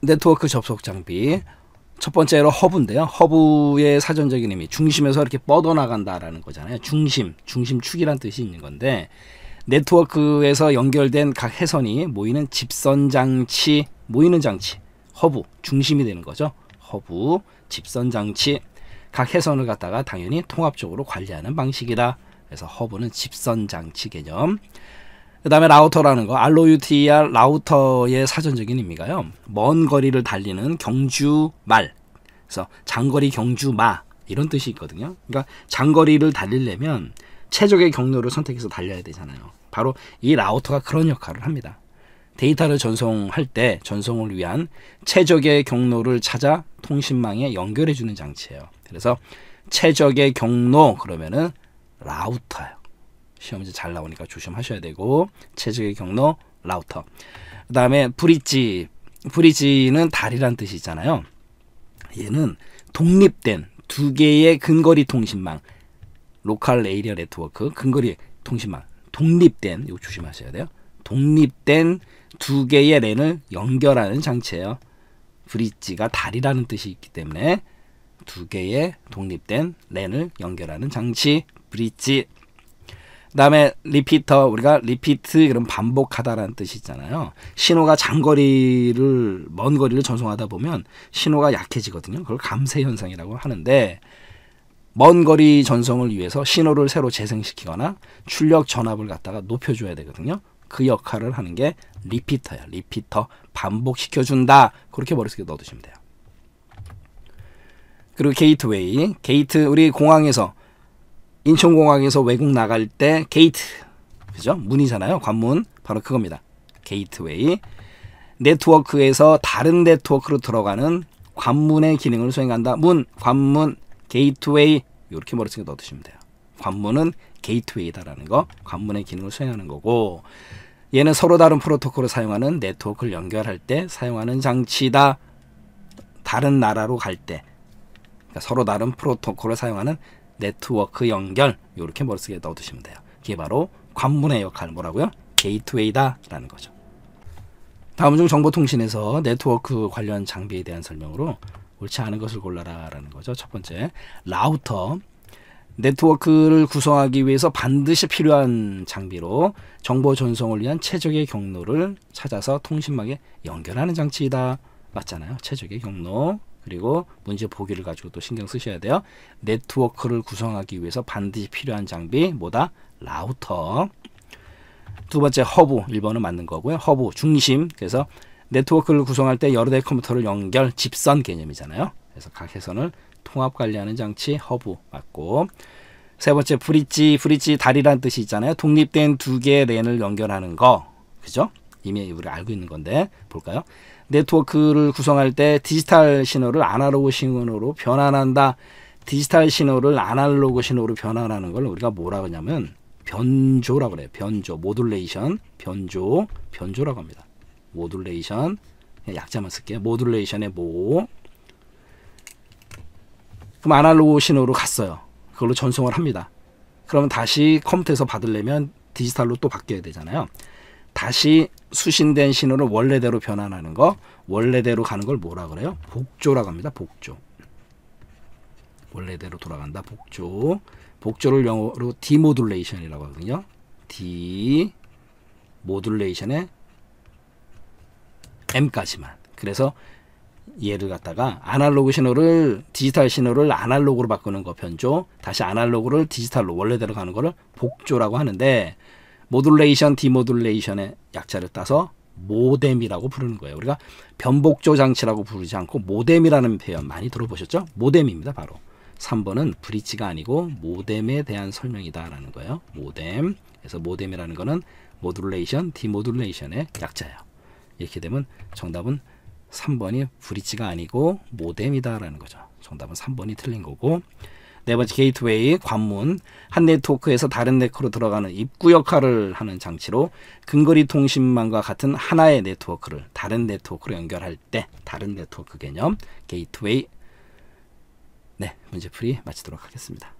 네트워크 접속 장비. 첫 번째로 허브인데요. 허브의 사전적인 의미, 중심에서 이렇게 뻗어나간다라는 거잖아요. 중심, 중심축이란 뜻이 있는 건데 네트워크에서 연결된 각 해선이 모이는 집선 장치, 모이는 장치, 허브, 중심이 되는 거죠. 허브, 집선 장치, 각 해선을 갖다가 당연히 통합적으로 관리하는 방식이다. 그래서 허브는 집선 장치 개념. 그 다음에 라우터라는 거 ROUTER 라우터의 사전적인 의미가요. 먼 거리를 달리는 경주말 그래서 장거리 경주마 이런 뜻이 있거든요. 그러니까 장거리를 달리려면 최적의 경로를 선택해서 달려야 되잖아요. 바로 이 라우터가 그런 역할을 합니다. 데이터를 전송할 때 전송을 위한 최적의 경로를 찾아 통신망에 연결해 주는 장치예요. 그래서 최적의 경로 그러면은 라우터예요. 시험지 잘 나오니까 조심하셔야 되고 체적의 경로 라우터 그 다음에 브릿지 브릿지는 다리란 뜻이 있잖아요 얘는 독립된 두 개의 근거리 통신망 로컬 에이리어 네트워크 근거리 통신망 독립된 이거 조심하셔야 돼요 독립된 두 개의 랜을 연결하는 장치예요 브릿지가 달이라는 뜻이 있기 때문에 두 개의 독립된 랜을 연결하는 장치 브릿지 그다음에 리피터 우리가 리피트 그럼 반복하다라는 뜻이잖아요. 있 신호가 장거리를 먼 거리를 전송하다 보면 신호가 약해지거든요. 그걸 감쇄 현상이라고 하는데 먼 거리 전송을 위해서 신호를 새로 재생시키거나 출력 전압을 갖다가 높여줘야 되거든요. 그 역할을 하는 게 리피터야. 리피터 반복시켜준다. 그렇게 머릿속에 넣어두시면 돼요. 그리고 게이트웨이. 게이트 우리 공항에서 인천공항에서 외국 나갈 때 게이트 그죠? 문이잖아요. 관문 바로 그겁니다. 게이트웨이 네트워크에서 다른 네트워크로 들어가는 관문의 기능을 수행한다. 문, 관문, 게이트웨이 이렇게 머릿속에 넣어두시면 돼요. 관문은 게이트웨이다라는 거, 관문의 기능을 수행하는 거고 얘는 서로 다른 프로토콜을 사용하는 네트워크를 연결할 때 사용하는 장치다. 다른 나라로 갈 때, 그러니까 서로 다른 프로토콜을 사용하는 네트워크 연결 이렇게 머릿속에 넣어두시면 돼요. 이게 바로 관문의 역할 뭐라고요? 게이트웨이다라는 거죠. 다음중 정보통신에서 네트워크 관련 장비에 대한 설명으로 옳지 않은 것을 골라라라는 거죠. 첫 번째 라우터 네트워크를 구성하기 위해서 반드시 필요한 장비로 정보 전송을 위한 최적의 경로를 찾아서 통신망에 연결하는 장치이다. 맞잖아요. 최적의 경로. 그리고 문제 보기를 가지고 또 신경 쓰셔야 돼요. 네트워크를 구성하기 위해서 반드시 필요한 장비 뭐다? 라우터. 두 번째 허브 1번은 맞는 거고요. 허브 중심. 그래서 네트워크를 구성할 때 여러 대의 컴퓨터를 연결 집선 개념이잖아요. 그래서 각해선을 통합 관리하는 장치 허브 맞고 세 번째 브릿지 브릿지 다리란 뜻이 있잖아요. 독립된 두 개의 랜을 연결하는 거. 그죠? 이미 우리가 알고 있는 건데 볼까요? 네트워크를 구성할 때 디지털 신호를 아날로그 신호로 변환한다. 디지털 신호를 아날로그 신호로 변환하는 걸 우리가 뭐라고 하냐면 변조라고 그래요. 변조, 모듈레이션, 변조, 변조라고 합니다. 모듈레이션, 약자만 쓸게요. 모듈레이션의 모. 그럼 아날로그 신호로 갔어요. 그걸로 전송을 합니다. 그러면 다시 컴퓨터에서 받으려면 디지털로 또 바뀌어야 되잖아요. 다시 수신된 신호를 원래대로 변환하는 거 원래대로 가는 걸 뭐라 그래요? 복조라고 합니다. 복조. 원래대로 돌아간다. 복조. 복조를 영어로 디모듈레이션이라고 하거든요. 디모듈레이션의 M까지만. 그래서 얘를 갖다가 아날로그 신호를 디지털 신호를 아날로그로 바꾸는 거 변조, 다시 아날로그를 디지털로 원래대로 가는 거를 복조라고 하는데 모듈레이션 디모듈레이션의 약자를 따서 모뎀이라고 부르는 거예요. 우리가 변복조 장치라고 부르지 않고 모뎀이라는 표현 많이 들어보셨죠? 모뎀입니다. 바로 3번은 브릿지가 아니고 모뎀에 대한 설명이다라는 거예요. 모뎀. 그래서 모뎀이라는 거는 모듈레이션, 디모듈레이션의 약자예요. 이렇게 되면 정답은 3번이 브릿지가 아니고 모뎀이다라는 거죠. 정답은 3번이 틀린 거고 네 번째 게이트웨이 관문 한 네트워크에서 다른 네트워크로 들어가는 입구 역할을 하는 장치로 근거리 통신망과 같은 하나의 네트워크를 다른 네트워크로 연결할 때 다른 네트워크 개념 게이트웨이 네 문제풀이 마치도록 하겠습니다.